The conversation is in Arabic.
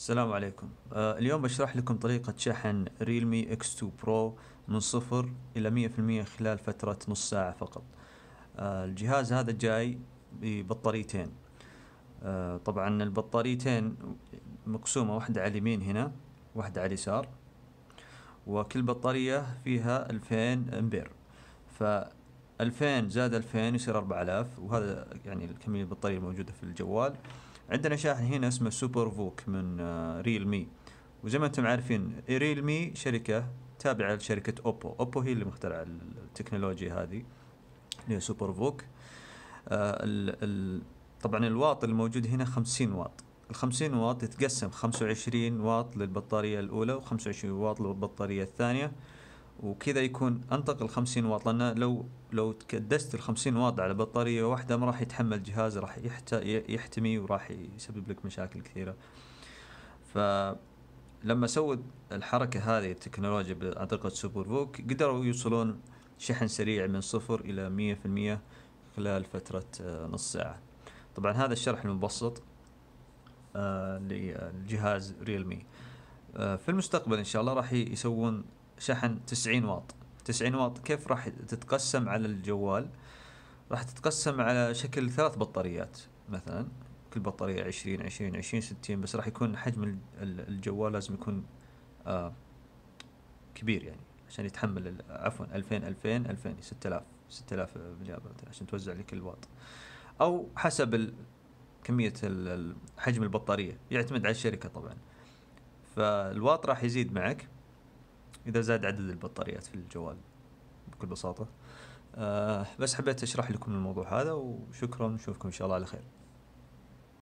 السلام عليكم آه، اليوم بشرح لكم طريقة شحن ريلمي اكس 2 برو من صفر إلى مية في المية خلال فترة نص ساعة فقط آه، الجهاز هذا جاي ببطاريتين آه، طبعا البطاريتين مقسومة واحدة على اليمين هنا واحدة على اليسار وكل بطارية فيها 2000 أمبير ف 2000 زائد 2000 يصير 4000 وهذا يعني الكمية البطارية الموجودة في الجوال عندنا شاحن هنا اسمه سوبر فوك من ريل آه، مي وزي ما انتم عارفين ريل مي شركة تابعة لشركة اوبو اوبو هي اللي مخترعة التكنولوجيا هذه اللي هي سوبر فوك آه، طبعا الواط الموجود هنا 50 واط ال 50 واط يتقسم 25 واط للبطارية الأولى و 25 واط للبطارية الثانية وكذا يكون انطق ال 50 واط لان لو لو كدست ال 50 واط على بطاريه واحده ما راح يتحمل الجهاز راح يحتمي وراح يسبب لك مشاكل كثيره فلما سووا الحركه هذه التكنولوجيا بطريقه سوبر فوك قدروا يوصلون شحن سريع من صفر الى 100% خلال فتره آه، نص ساعه طبعا هذا الشرح المبسط للجهاز آه، ريلمي آه، في المستقبل ان شاء الله راح يسوون شحن 90 واط 90 واط كيف راح تتقسم على الجوال راح تتقسم على شكل ثلاث بطاريات مثلا كل بطارية 20 20 20 60 بس راح يكون حجم الجوال لازم يكون آه كبير يعني عشان يتحمل عفوا 2000 2000 2000 6000 6000 بالجابة عشان توزع لك الواط او حسب كمية حجم البطارية يعتمد على الشركة طبعا فالواط راح يزيد معك اذا زاد عدد البطاريات في الجوال بكل بساطه أه بس حبيت اشرح لكم الموضوع هذا وشكرا نشوفكم ان شاء الله على خير